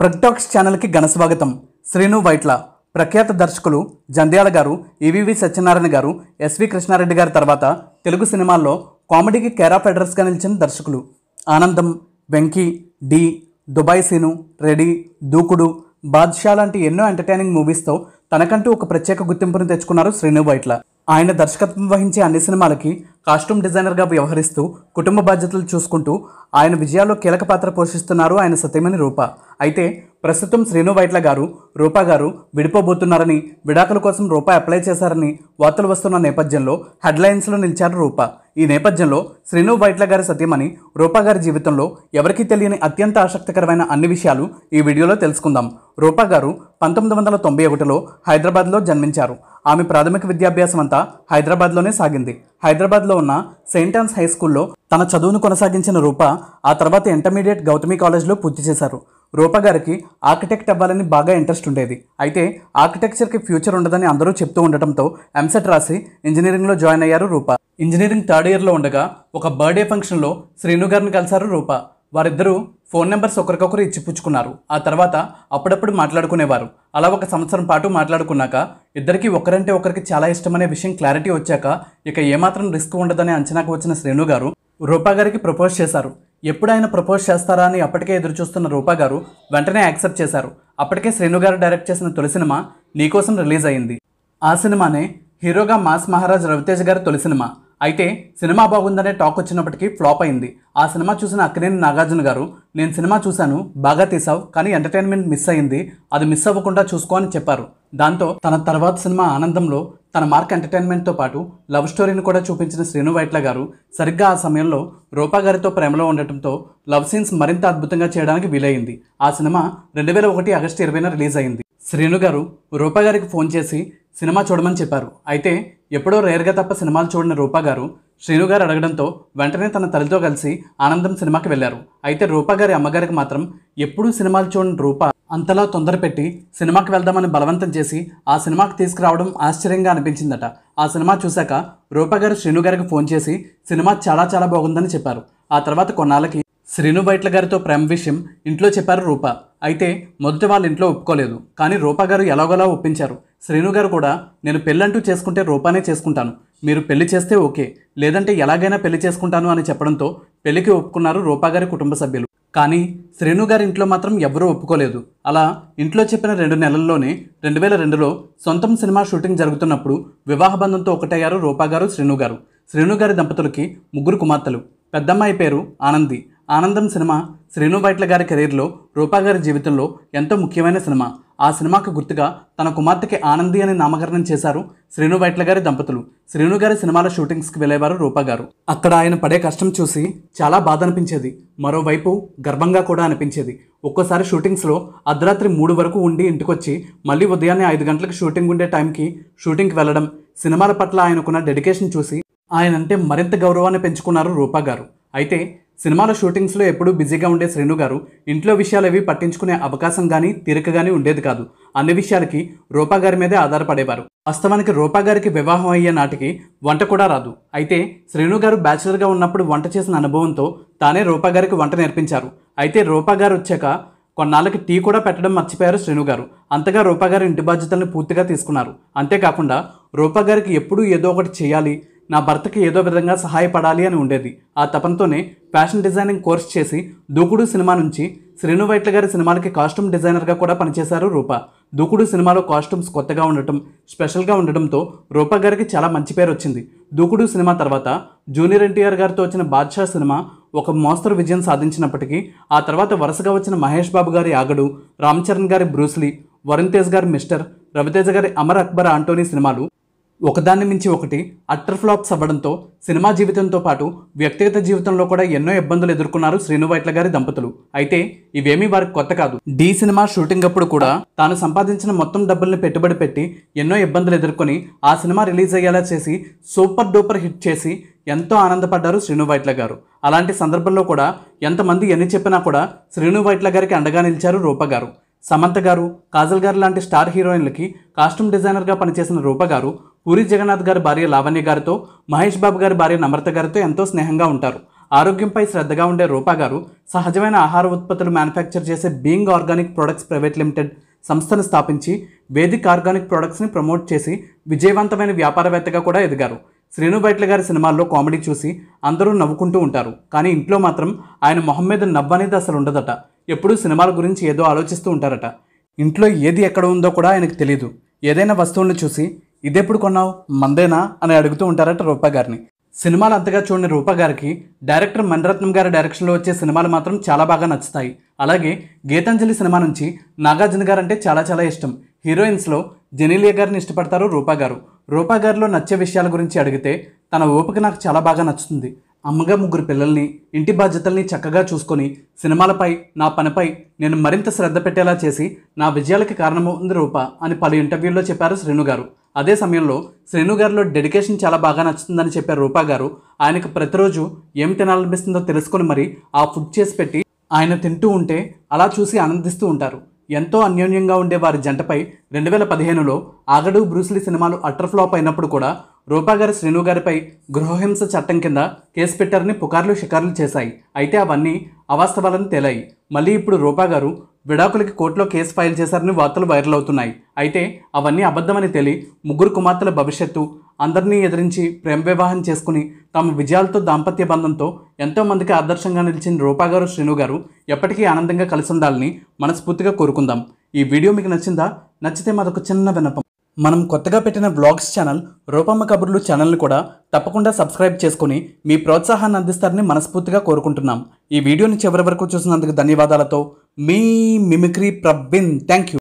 ప్రగ్టాక్స్ ఛానల్కి ఘనస్వాగతం శ్రీను వైట్ల ప్రఖ్యాత దర్శకులు జంధ్యాల గారు ఈవీవి సత్యనారాయణ గారు ఎస్వి కృష్ణారెడ్డి గారి తర్వాత తెలుగు సినిమాల్లో కామెడీకి కేరా అడ్రస్గా నిలిచిన దర్శకులు ఆనందం వెంకీ డి దుబాయ్ సీను రెడీ దూకుడు బాద్షా లాంటి ఎన్నో ఎంటర్టైనింగ్ మూవీస్తో తనకంటూ ఒక ప్రత్యేక గుర్తింపును తెచ్చుకున్నారు శ్రీను వైట్ల ఆయన దర్శకత్వం వహించే అన్ని సినిమాలకి కాస్ట్యూమ్ డిజైనర్గా వ్యవహరిస్తూ కుటుంబ బాధ్యతలు చూసుకుంటూ ఆయన విజయాల్లో కీలక పాత్ర పోషిస్తున్నారు ఆయన సత్యమని రూప అయితే ప్రస్తుతం శ్రీను వైట్ల గారు రూపా గారు విడిపోబోతున్నారని విడాకుల కోసం రూపా అప్లై చేశారని వార్తలు వస్తున్న నేపథ్యంలో హెడ్లైన్స్లో నిలిచారు రూపా ఈ నేపథ్యంలో శ్రీను వైట్ల గారి సత్యమని రూపా గారి జీవితంలో ఎవరికీ తెలియని అత్యంత ఆసక్తికరమైన అన్ని విషయాలు ఈ వీడియోలో తెలుసుకుందాం రూపా గారు పంతొమ్మిది వందల తొంభై ఒకటిలో హైదరాబాద్లో జన్మించారు ఆమె ప్రాథమిక విద్యాభ్యాసం అంతా హైదరాబాద్లోనే సాగింది హైదరాబాద్లో ఉన్న సెయింట్ ఆన్స్ హై స్కూల్లో తన చదువును కొనసాగించిన రూప ఆ తర్వాత ఇంటర్మీడియట్ గౌతమి కాలేజ్లో పూర్తి చేశారు రూప గారికి ఆర్కిటెక్ట్ అవ్వాలని బాగా ఇంట్రెస్ట్ ఉండేది అయితే ఆర్కిటెక్చర్కి ఫ్యూచర్ ఉండదని అందరూ చెప్తూ ఉండటంతో ఎంసెట్ రాసి ఇంజనీరింగ్లో జాయిన్ అయ్యారు రూప ఇంజనీరింగ్ థర్డ్ ఇయర్లో ఉండగా ఒక బర్త్డే ఫంక్షన్లో శ్రీను గారిని కలిశారు రూప వారిద్దరూ ఫోన్ నెంబర్స్ ఒకరికొకరు ఇచ్చిపుచ్చుకున్నారు ఆ తర్వాత అప్పుడప్పుడు మాట్లాడుకునేవారు అలా ఒక సంవత్సరం పాటు మాట్లాడుకున్నాక ఇద్దరికి ఒకరంటే ఒకరికి చాలా ఇష్టమనే విషయం క్లారిటీ వచ్చాక ఇక ఏమాత్రం రిస్క్ ఉండదనే అంచనాకు వచ్చిన శ్రేణు గారు రూపా గారికి ప్రపోజ్ చేశారు ఎప్పుడు ఆయన ప్రపోజ్ చేస్తారా అని అప్పటికే ఎదురుచూస్తున్న రూపా గారు వెంటనే యాక్సెప్ట్ చేశారు అప్పటికే శ్రేణు గారు డైరెక్ట్ చేసిన తొలి సినిమా నీకోసం రిలీజ్ అయింది ఆ సినిమానే హీరోగా మాస్ మహారాజ్ రవితేజ్ గారి తొలి సినిమా అయితే సినిమా బాగుందనే టాక్ వచ్చినప్పటికీ ఫ్లాప్ అయింది ఆ సినిమా చూసిన అక్కినేని నాగార్జున గారు నేను సినిమా చూశాను బాగా తీసావు కానీ ఎంటర్టైన్మెంట్ మిస్ అయింది అది మిస్ అవ్వకుండా చూసుకో అని చెప్పారు దాంతో తన తర్వాత సినిమా ఆనందంలో తన మార్క్ ఎంటర్టైన్మెంట్తో పాటు లవ్ స్టోరీని కూడా చూపించిన శ్రీను వైట్ల గారు సరిగ్గా ఆ సమయంలో రూపా గారితో ప్రేమలో ఉండటంతో లవ్ సీన్స్ మరింత అద్భుతంగా చేయడానికి వీలైంది ఆ సినిమా రెండు వేల ఒకటి ఆగస్టు ఇరవైన రిలీజ్ అయింది శ్రీను గారు రూపా గారికి ఫోన్ చేసి సినిమా చూడమని చెప్పారు అయితే ఎప్పుడో రేర్గా తప్ప సినిమాలు చూడిన రూపా గారు శ్రీను గారు అడగడంతో వెంటనే తన తల్లితో కలిసి ఆనందం సినిమాకి వెళ్లారు అయితే రూపా గారి అమ్మగారికి మాత్రం ఎప్పుడూ సినిమాలు చూడని రూపా అంతలా తొందర పెట్టి సినిమాకి వెళ్దామని బలవంతం చేసి ఆ సినిమాకి తీసుకురావడం ఆశ్చర్యంగా అనిపించిందట ఆ సినిమా చూశాక రూపా గారు శ్రీను గారికి ఫోన్ చేసి సినిమా చాలా చాలా బాగుందని చెప్పారు ఆ తర్వాత కొన్నాళ్ళకి శ్రీను బైట్ల గారితో ప్రేమ విషయం ఇంట్లో చెప్పారు రూపా అయితే మొదట వాళ్ళ ఇంట్లో ఒప్పుకోలేదు కానీ రూపా గారు ఎలాగోలా ఒప్పించారు శ్రీను గారు కూడా నేను పెళ్ళంటూ చేసుకుంటే రూపానే చేసుకుంటాను మీరు పెళ్లి చేస్తే ఓకే లేదంటే ఎలాగైనా పెళ్లి చేసుకుంటాను అని చెప్పడంతో పెళ్లికి ఒప్పుకున్నారు రూపాగారి కుటుంబ సభ్యులు కానీ శ్రీను గారి ఇంట్లో మాత్రం ఎవరూ ఒప్పుకోలేదు అలా ఇంట్లో చెప్పిన రెండు నెలల్లోనే రెండు వేల రెండులో సొంతం సినిమా షూటింగ్ జరుగుతున్నప్పుడు వివాహ బంధంతో ఒకటయ్యారు రూపాగారు గారు శ్రీను గారు శ్రీను గారి దంపతులకి ముగ్గురు కుమార్తెలు పెద్దమ్మాయి పేరు ఆనంది ఆనందం సినిమా శ్రీను బైట్ల గారి కెరీర్లో రూపాగారి జీవితంలో ఎంతో ముఖ్యమైన సినిమా ఆ సినిమాకు గుర్తుగా తన కుమార్తెకి ఆనంది అని నామకరణం చేశారు శ్రీను వైట్ల గారి దంపతులు శ్రీను గారి సినిమాల షూటింగ్స్కి వెళ్ళేవారు రూపా గారు అక్కడ ఆయన పడే కష్టం చూసి చాలా బాధ అనిపించేది మరోవైపు గర్వంగా కూడా అనిపించేది ఒక్కోసారి షూటింగ్స్లో అర్ధరాత్రి మూడు వరకు ఉండి ఇంటికొచ్చి మళ్ళీ ఉదయాన్నే ఐదు గంటలకు షూటింగ్ ఉండే టైంకి షూటింగ్కి వెళ్ళడం సినిమాల పట్ల ఆయనకున్న డెడికేషన్ చూసి ఆయనంటే మరింత గౌరవాన్ని పెంచుకున్నారు రూపా గారు అయితే సినిమాల షూటింగ్స్లో ఎప్పుడూ బిజీగా ఉండే శ్రీను గారు ఇంట్లో విషయాలవి పట్టించుకునే అవకాశం కానీ తీరిక కానీ ఉండేది కాదు అన్ని విషయాలకి రూపా గారి మీదే ఆధారపడేవారు వాస్తవానికి రూపా గారికి వివాహం అయ్యే నాటికి వంట కూడా రాదు అయితే శ్రీను గారు బ్యాచిలర్గా ఉన్నప్పుడు వంట చేసిన అనుభవంతో తానే రూపా గారికి వంట నేర్పించారు అయితే రూపా గారు వచ్చాక కొన్నాళ్ళకి టీ కూడా పెట్టడం మర్చిపోయారు శ్రీను గారు అంతగా రూపా గారి ఇంటి బాధ్యతలను పూర్తిగా తీసుకున్నారు అంతేకాకుండా రూపా గారికి ఎప్పుడూ ఏదో ఒకటి చేయాలి నా భర్తకి ఏదో విధంగా సహాయపడాలి అని ఉండేది ఆ తపనతోనే ఫ్యాషన్ డిజైనింగ్ కోర్స్ చేసి దూకుడు సినిమా నుంచి శ్రీను వైట్ల గారి సినిమాలకి కాస్ట్యూమ్ డిజైనర్గా కూడా పనిచేశారు రూప దూకుడు సినిమాలో కాస్ట్యూమ్స్ కొత్తగా ఉండటం స్పెషల్గా ఉండటంతో రూప గారికి చాలా మంచి పేరు వచ్చింది దూకుడు సినిమా తర్వాత జూనియర్ ఎన్టీఆర్ గారితో వచ్చిన బాద్షా సినిమా ఒక మోస్తరు విజయం సాధించినప్పటికీ ఆ తర్వాత వరుసగా వచ్చిన మహేష్ బాబు గారి ఆగడు రామ్ చరణ్ గారి బ్రూస్లీ వరుణ్ తేజ్ గారి మిస్టర్ రవితేజ గారి అమర్ అక్బర్ ఆంటోనీ సినిమాలు ఒకదాన్ని మించి ఒకటి అట్టర్ ఫ్లాప్స్ అవ్వడంతో సినిమా జీవితంతో పాటు వ్యక్తిగత జీవితంలో కూడా ఎన్నో ఇబ్బందులు ఎదుర్కొన్నారు శ్రీనువైట్ల గారి దంపతులు అయితే ఇవేమీ వారికి కొత్త కాదు డీ సినిమా షూటింగ్ అప్పుడు కూడా తాను సంపాదించిన మొత్తం డబ్బుల్ని పెట్టుబడి పెట్టి ఎన్నో ఇబ్బందులు ఎదుర్కొని ఆ సినిమా రిలీజ్ అయ్యేలా చేసి సూపర్ డూపర్ హిట్ చేసి ఎంతో ఆనందపడ్డారు శ్రీనువైట్ల గారు అలాంటి సందర్భంలో కూడా ఎంతమంది ఎన్ని చెప్పినా కూడా శ్రీనువైట్ల గారికి అండగా నిలిచారు రూప గారు సమంత గారు కాజల్ గారు లాంటి స్టార్ హీరోయిన్లకి కాస్ట్యూమ్ డిజైనర్గా పనిచేసిన రూప గారు పూరి జగన్నాథ్ గారి భార్య లావణ్య గారితో మహేష్ బాబు గారి భార్య నమ్రత గారితో ఎంతో స్నేహంగా ఉంటారు ఆరోగ్యంపై శ్రద్ధగా ఉండే రూపా గారు సహజమైన ఆహార ఉత్పత్తులు మ్యానుఫ్యాక్చర్ చేసే Being Organic Products Private Limited సంస్థను స్థాపించి వేదిక్ ఆర్గానిక్ ప్రొడక్ట్స్ని ప్రమోట్ చేసి విజయవంతమైన వ్యాపారవేత్తగా కూడా ఎదిగారు శ్రీను బైట్ల గారి సినిమాల్లో కామెడీ చూసి అందరూ నవ్వుకుంటూ ఉంటారు కానీ ఇంట్లో మాత్రం ఆయన మొహం మీద నవ్వనేది అసలు ఉండదట ఎప్పుడు సినిమాల గురించి ఏదో ఆలోచిస్తూ ఉంటారట ఇంట్లో ఏది ఎక్కడ ఉందో కూడా ఆయనకు తెలియదు ఏదైనా వస్తువులను చూసి ఇదెప్పుడు కొన్నావు మందేనా అని అడుగుతూ ఉంటారట రూపా గారిని సినిమాలు అంతగా చూడని రూపా గారికి డైరెక్టర్ మణిరత్నం గారి డైరెక్షన్లో వచ్చే సినిమాలు మాత్రం చాలా బాగా నచ్చుతాయి అలాగే గీతాంజలి సినిమా నుంచి నాగార్జున గారు అంటే చాలా చాలా ఇష్టం హీరోయిన్స్లో జనీలియా గారిని ఇష్టపడతారు రూపా గారు రూపా గారిలో నచ్చే విషయాల గురించి అడిగితే తన ఓపిక నాకు చాలా బాగా నచ్చుతుంది అమ్మగా ముగ్గురు పిల్లల్ని ఇంటి బాధ్యతల్ని చక్కగా చూసుకొని సినిమాలపై నా పనిపై నేను మరింత శ్రద్ధ పెట్టేలా చేసి నా విజయాలకి కారణమవుతుంది రూప అని పలు ఇంటర్వ్యూల్లో చెప్పారు శ్రేణు గారు అదే సమయంలో శ్రేణు గారిలో డెడికేషన్ చాలా బాగా నచ్చుతుందని చెప్పారు రూపా గారు ఆయనకు ప్రతిరోజు ఏం తినాలనిపిస్తుందో తెలుసుకొని మరి ఆ ఫుడ్ చేసి పెట్టి ఆయన తింటూ ఉంటే అలా చూసి ఆనందిస్తూ ఉంటారు ఎంతో అన్యోన్యంగా ఉండే వారి జంటపై రెండు వేల పదిహేనులో ఆగడు బ్రూస్లీ సినిమాలు అట్టర్ ఫ్లాప్ అయినప్పుడు కూడా రూపాగారి శ్రీను గారిపై గృహహింస చట్టం కింద కేసు పెట్టారని పుకార్లు షికార్లు చేశాయి అయితే అవన్నీ అవాస్తవాలను తేలాయి మళ్ళీ ఇప్పుడు రూపాగారు విడాకులకి కోర్టులో కేసు ఫైల్ చేశారని వార్తలు వైరల్ అవుతున్నాయి అయితే అవన్నీ అబద్ధమని తేలి ముగ్గురు కుమార్తెల భవిష్యత్తు అందరినీ ఎదిరించి ప్రేమ వివాహం చేసుకుని తమ విజయాలతో దాంపత్య బంధంతో ఎంతోమందికి ఆదర్శంగా నిలిచిన రూపాగారు శ్రీను గారు ఎప్పటికీ ఆనందంగా కలిసి ఉండాలని మనస్ఫూర్తిగా కోరుకుందాం ఈ వీడియో మీకు నచ్చిందా నచ్చితే మాదొక చిన్న వినపం మనం కొత్తగా పెట్టిన వ్లాగ్స్ ఛానల్ రూపమ్మ కబుర్లు ఛానల్ని కూడా తప్పకుండా సబ్స్క్రైబ్ చేసుకుని మీ ప్రోత్సాహాన్ని అందిస్తారని మనస్ఫూర్తిగా కోరుకుంటున్నాం ఈ వీడియోని చివరి వరకు చూసినందుకు ధన్యవాదాలతో మీ మిమిక్రీ ప్రబ్బిన్ థ్యాంక్ యూ